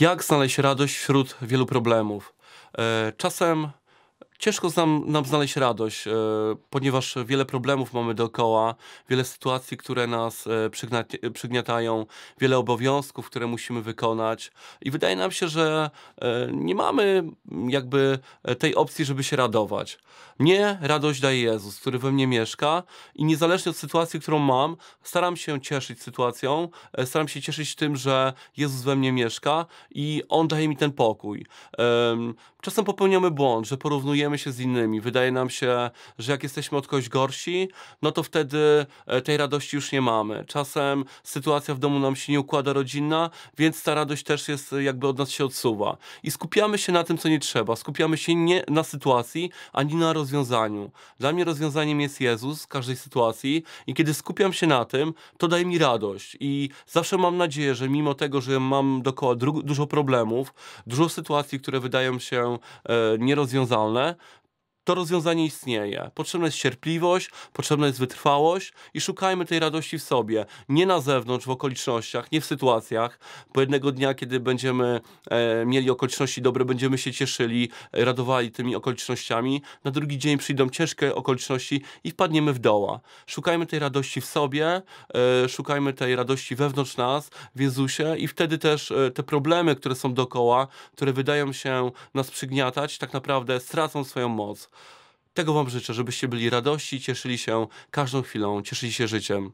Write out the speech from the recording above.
Jak znaleźć radość wśród wielu problemów? E, czasem Ciężko nam, nam znaleźć radość, e, ponieważ wiele problemów mamy dookoła, wiele sytuacji, które nas e, przygniatają, wiele obowiązków, które musimy wykonać i wydaje nam się, że e, nie mamy jakby tej opcji, żeby się radować. Nie radość daje Jezus, który we mnie mieszka i niezależnie od sytuacji, którą mam, staram się cieszyć sytuacją, staram się cieszyć tym, że Jezus we mnie mieszka i On daje mi ten pokój. Czasem popełniamy błąd, że porównujemy porównujemy się z innymi. Wydaje nam się, że jak jesteśmy od kogoś gorsi, no to wtedy e, tej radości już nie mamy. Czasem sytuacja w domu nam się nie układa rodzinna, więc ta radość też jest e, jakby od nas się odsuwa. I skupiamy się na tym, co nie trzeba. Skupiamy się nie na sytuacji, ani na rozwiązaniu. Dla mnie rozwiązaniem jest Jezus w każdej sytuacji i kiedy skupiam się na tym, to daje mi radość. I zawsze mam nadzieję, że mimo tego, że mam dookoła dużo problemów, dużo sytuacji, które wydają się e, nierozwiązalne, to rozwiązanie istnieje. Potrzebna jest cierpliwość, potrzebna jest wytrwałość i szukajmy tej radości w sobie. Nie na zewnątrz, w okolicznościach, nie w sytuacjach, bo jednego dnia, kiedy będziemy e, mieli okoliczności dobre, będziemy się cieszyli, e, radowali tymi okolicznościami. Na drugi dzień przyjdą ciężkie okoliczności i wpadniemy w doła. Szukajmy tej radości w sobie, e, szukajmy tej radości wewnątrz nas, w Jezusie i wtedy też e, te problemy, które są dookoła, które wydają się nas przygniatać, tak naprawdę stracą swoją moc. Tego Wam życzę, żebyście byli radości, cieszyli się każdą chwilą, cieszyli się życiem.